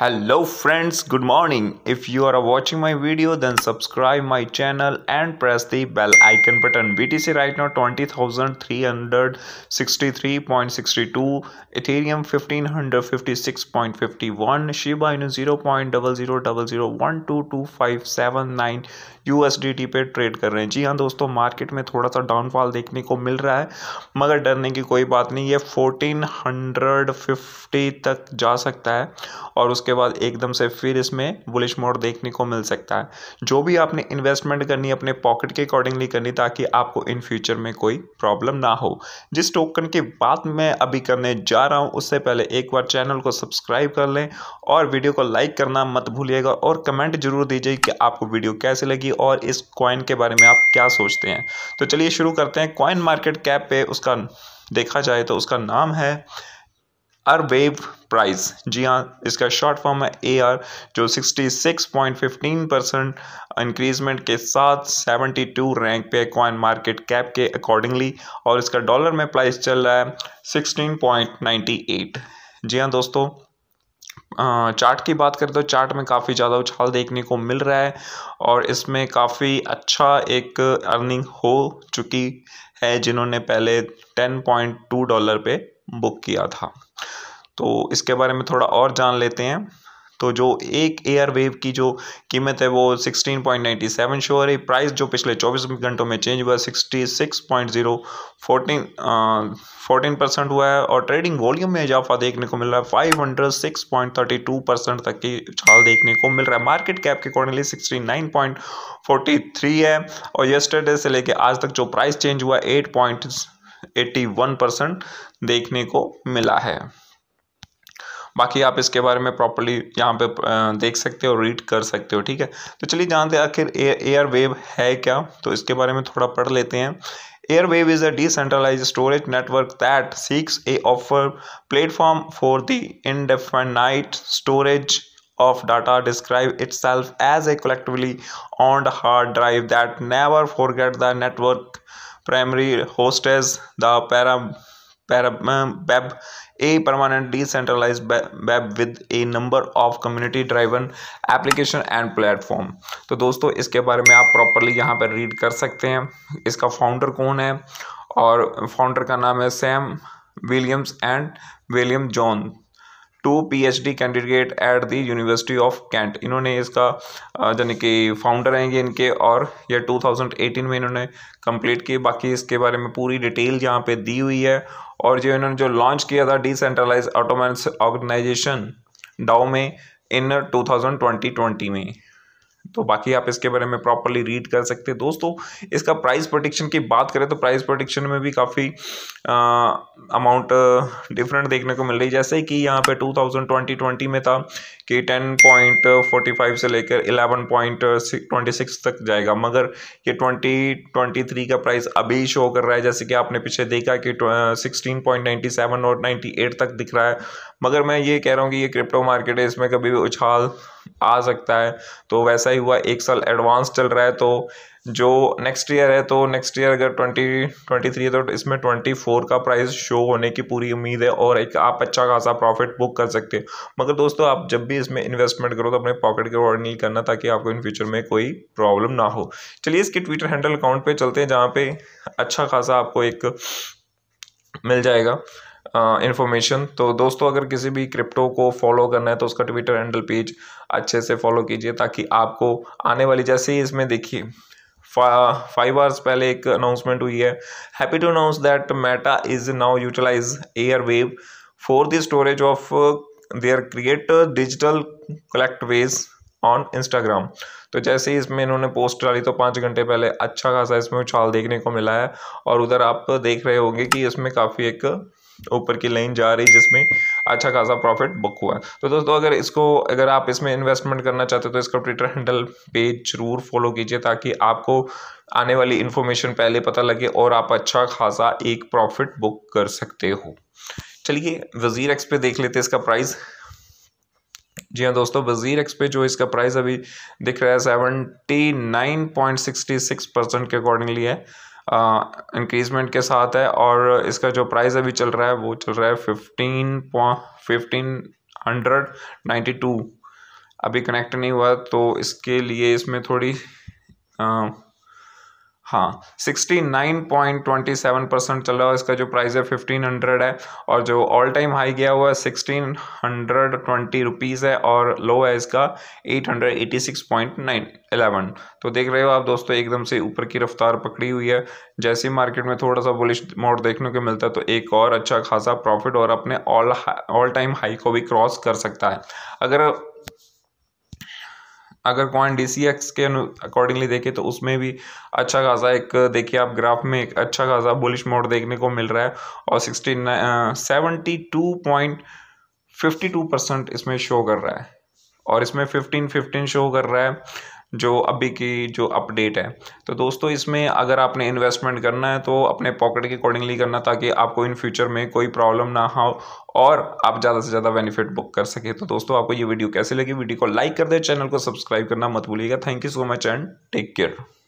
hello friends good morning if you are watching my video then subscribe my channel and press the bell icon button btc right now 20363.62 ethereum 1556.51 shiba inu 0.0000122579 usdt पे trade कर रहे हैं जी हाँ दोस्तों market में थोड़ा सा downfall देखने को मिल रहा है मगर डरने की कोई बात नहीं ये 1450 तक जा सकता है और उसके उसके बाद एकदम से फिर इसमें बुलिश मोड देखने को मिल सकता है जो भी आपने इन्वेस्टमेंट करनी अपने पॉकेट के अकॉर्डिंगली करनी ताकि आपको इन फ्यूचर में कोई प्रॉब्लम ना हो जिस टोकन की बात मैं अभी करने जा रहा हूँ उससे पहले एक बार चैनल को सब्सक्राइब कर लें और वीडियो को लाइक करना मत भूलिएगा और कमेंट जरूर दीजिए कि आपको वीडियो कैसे लगी और इस कॉइन के बारे में आप क्या सोचते हैं तो चलिए शुरू करते हैं कॉइन मार्केट कैप पे उसका देखा जाए तो उसका नाम है अरबेब प्राइस जी हाँ इसका शॉर्ट फॉर्म है ए आर जो 66.15 परसेंट इंक्रीजमेंट के साथ 72 रैंक पे कॉइन मार्केट कैप के अकॉर्डिंगली और इसका डॉलर में प्राइस चल रहा है 16.98 जी हाँ दोस्तों चार्ट की बात करें तो चार्ट में काफ़ी ज़्यादा उछाल देखने को मिल रहा है और इसमें काफ़ी अच्छा एक अर्निंग हो चुकी है जिन्होंने पहले 10.2 डॉलर पे बुक किया था तो इसके बारे में थोड़ा और जान लेते हैं तो जो एक एयर वेव की जो कीमत है वो 16.97 शो हो रही प्राइस जो पिछले 24 घंटों में चेंज हुआ 66.0 14 फोर्टीन परसेंट हुआ है और ट्रेडिंग वॉल्यूम में इजाफा देखने को मिल रहा है 506.32 परसेंट तक की छाल देखने को मिल रहा है मार्केट कैप के अकॉर्डिंगली 69.43 है और येस्टरडे से लेके आज तक जो प्राइस चेंज हुआ एट परसेंट देखने को मिला है बाकी आप इसके बारे में प्रॉपरली यहाँ पे देख सकते हो रीड कर सकते हो ठीक है तो चलिए जानते हैं आखिर एयर वेव है क्या तो इसके बारे में थोड़ा पढ़ लेते हैं Arweave is a decentralize storage network that seeks a offer platform for the indefinite storage of data describe itself as a collectively on hard drive that never forget the network primary host as the permaweb permanent decentralize web with a number of community driven application and platform तो दोस्तों इसके बारे में आप properly यहाँ पर read कर सकते हैं इसका फाउंडर कौन है और फाउंडर का नाम है Sam Williams and William John two PhD candidate at the University of Kent इन्होंने इसका यानी कि फाउंडर हैं ये इनके और ये 2018 में इन्होंने कंप्लीट की बाकी इसके बारे में पूरी डिटेल यहाँ पे दी हुई है और जो इन्होंने जो लॉन्च किया था डिसेंट्रलाइज ऑटोमेंस ऑर्गेनाइजेशन डाओ में इन टू में तो बाकी आप इसके बारे में प्रॉपरली रीड कर सकते हैं दोस्तों इसका प्राइस प्रोडिक्शन की बात करें तो प्राइस प्रोडिक्शन में भी काफ़ी अमाउंट डिफरेंट देखने को मिल रही है जैसे कि यहाँ पे 2020-20 में था कि 10.45 से लेकर 11.26 तक जाएगा मगर ये 2023 का प्राइस अभी शो कर रहा है जैसे कि आपने पीछे देखा कि सिक्सटीन और नाइन्टी तक दिख रहा है मगर मैं ये कह रहा हूँ कि ये क्रिप्टो मार्केट है इसमें कभी भी उछाल आ सकता है तो वैसा ही हुआ एक साल एडवांस चल रहा है तो जो नेक्स्ट ईयर है तो नेक्स्ट ईयर अगर ट्वेंटी ट्वेंटी थ्री है तो इसमें ट्वेंटी फोर का प्राइस शो होने की पूरी उम्मीद है और एक आप अच्छा खासा प्रॉफिट बुक कर सकते हो मगर दोस्तों आप जब भी इसमें इन्वेस्टमेंट करो तो अपने पॉकेट के नहीं करना ताकि आपको इन फ्यूचर में कोई प्रॉब्लम ना हो चलिए इसके ट्विटर हैंडल अकाउंट पर चलते हैं जहाँ पर अच्छा खासा आपको एक मिल जाएगा इन्फॉर्मेशन तो दोस्तों अगर किसी भी क्रिप्टो को फॉलो करना है तो उसका ट्विटर हैंडल पेज अच्छे से फॉलो कीजिए ताकि आपको आने वाली जैसे ही इसमें देखिए फाइव आवर्स पहले एक अनाउंसमेंट हुई है happy to announce that Meta is now utilize Arweave for the storage of their create digital collectibles on Instagram तो जैसे ही इसमें इन्होंने पोस्ट डाली तो पाँच घंटे पहले अच्छा खासा इसमें उछाल देखने को मिला है और उधर आप देख रहे होंगे कि इसमें काफ़ी एक ऊपर की लाइन जा रही जिसमें अच्छा खासा प्रॉफिट बुक हुआ है तो दोस्तों अगर इसको अगर आप इसमें इन्वेस्टमेंट करना चाहते हो तो इसका ट्विटर हैंडल पेज जरूर फॉलो कीजिए ताकि आपको आने वाली इन्फॉर्मेशन पहले पता लगे और आप अच्छा खासा एक प्रॉफिट बुक कर सकते हो चलिए वज़ीर एक्स पे देख लेते हैं इसका प्राइस जी हाँ दोस्तों वजीर एक्स पे जो इसका प्राइस अभी दिख रहा है seventy nine point sixty six percent के अकॉर्डिंगली है इंक्रीजमेंट के साथ है और इसका जो प्राइस अभी चल रहा है वो चल रहा है fifteen fifteen hundred ninety two अभी कनेक्ट नहीं हुआ तो इसके लिए इसमें थोड़ी हाँ sixty nine point twenty seven percent चल रहा है इसका जो प्राइस है फिफ्टीन हंड्रेड है और जो ऑल टाइम हाई गया हुआ है सिक्सटीन हंड्रेड ट्वेंटी रुपीज़ है और लो है इसका eight hundred eighty six point nine eleven तो देख रहे हो आप दोस्तों एकदम से ऊपर की रफ्तार पकड़ी हुई है जैसे ही मार्केट में थोड़ा सा बुलिश मोड देखने को मिलता है तो एक और अच्छा खासा प्रॉफिट और अपने ऑल ऑल टाइम हाई को भी क्रॉस कर सकता है अगर अगर कॉइन डी सी एक्स के अकॉर्डिंगली देखें तो उसमें भी अच्छा खासा एक देखिए आप ग्राफ में एक अच्छा खासा बुलिश मोड देखने को मिल रहा है और sixty seventy two point fifty two percent इसमें शो कर रहा है और इसमें फिफ्टीन फिफ्टीन शो कर रहा है जो अभी की जो अपडेट है तो दोस्तों इसमें अगर आपने इन्वेस्टमेंट करना है तो अपने पॉकेट के अकॉर्डिंगली करना ताकि आपको इन फ्यूचर में कोई प्रॉब्लम ना हो और आप ज़्यादा से ज़्यादा बेनिफिट बुक कर सके तो दोस्तों आपको ये वीडियो कैसे लगी वीडियो को लाइक कर दे चैनल को सब्सक्राइब करना मत भूलिएगा thank you so much and take care